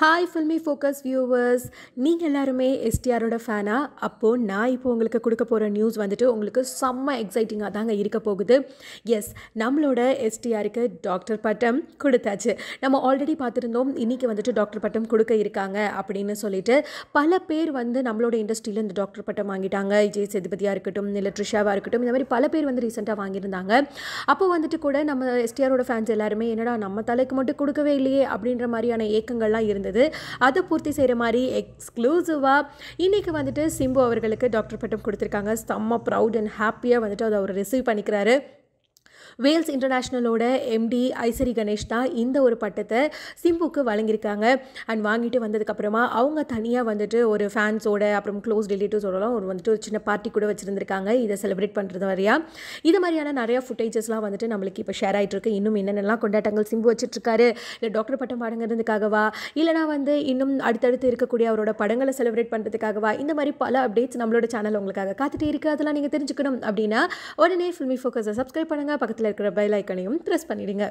hi filmi focus viewers நீங்கள் எல்லாருமே எஸ்டிஆரோட ஃபேனாக அப்போது நான் இப்போ உங்களுக்கு கொடுக்க போகிற நியூஸ் வந்துட்டு உங்களுக்கு செம்ம எக்ஸைட்டிங்காக தாங்க இருக்க போகுது எஸ் நம்மளோட எஸ்டிஆருக்கு டாக்டர் பட்டம் கொடுத்தாச்சு நம்ம ஆல்ரெடி பார்த்துருந்தோம் இன்றைக்கி வந்துட்டு டாக்டர் பட்டம் கொடுக்க இருக்காங்க அப்படின்னு சொல்லிட்டு பல பேர் வந்து நம்மளோட இண்டஸ்ட்ரியில் இந்த டாக்டர் பட்டம் வாங்கிட்டாங்க ஜெய் சேதுபதியாக இருக்கட்டும் இல்லை ட்ரிஷாவாக இருக்கட்டும் இந்த மாதிரி பல பேர் வந்து ரீசெண்டாக வாங்கியிருந்தாங்க அப்போ வந்துட்டு கூட நம்ம எஸ்டிஆரோட ஃபேன்ஸ் எல்லாருமே என்னடா நம்ம தலைக்கு மட்டும் கொடுக்கவே இல்லையே அப்படின்ற மாதிரியான இயக்கங்கள்லாம் இருந்து இருந்தது அதை பூர்த்தி செய்கிற மாதிரி எக்ஸ்க்ளூசிவாக இன்றைக்கி வந்துட்டு சிம்பு அவர்களுக்கு டாக்டர் பட்டம் கொடுத்துருக்காங்க செம்ம ப்ரௌட் அண்ட் ஹாப்பியாக வந்துட்டு அதை அவர் ரிசீவ் பண்ணிக்கிறாரு வேல்ஸ் இன்டர்நேஷ்னலோட எம்டி ஐசரி கணேஷ் தான் இந்த ஒரு பட்டத்தை சிம்புக்கு வழங்கியிருக்காங்க அண்ட் வாங்கிட்டு வந்ததுக்கப்புறமா அவங்க தனியாக வந்துட்டு ஒரு ஃபேன்ஸோட அப்புறம் க்ளோஸ் ரிலேட்டிவ்ஸோடலாம் ஒரு வந்துட்டு ஒரு சின்ன பார்ட்டி கூட வச்சுருந்துருக்காங்க இதை செலிப்ரேட் பண்ணுறது வரையா இது மாதிரியான நிறையா ஃபுட்டேஜஸ்லாம் வந்துட்டு நம்மளுக்கு இப்போ ஷேர் இருக்கு இன்னும் என்னென்னலாம் கொண்டாட்டங்கள் சிம்பு வச்சுட்ருக்காரு இல்லை டாக்டர் பட்டம் பாடங்கிறதுக்காகவா இல்லைனா வந்து இன்னும் அடுத்தடுத்து இருக்கக்கூடிய அவரோட படங்களை செலிப்ரேட் பண்ணுறதுக்காகவா இந்த மாதிரி பல அப்டேட்ஸ் நம்மளோட சேனல் உங்களுக்காக காத்துட்டு இருக்குது அதெல்லாம் நீங்கள் தெரிஞ்சுக்கணும் அப்படின்னா உடனே ஃபில்மி ஃபோக்கஸை சப்ஸ்கிரைப் பண்ணுங்கள் பக்கத்தில் இருக்கிற பெல் ஐக்கனையும் ப்ரெஸ் பண்ணிவிடுங்க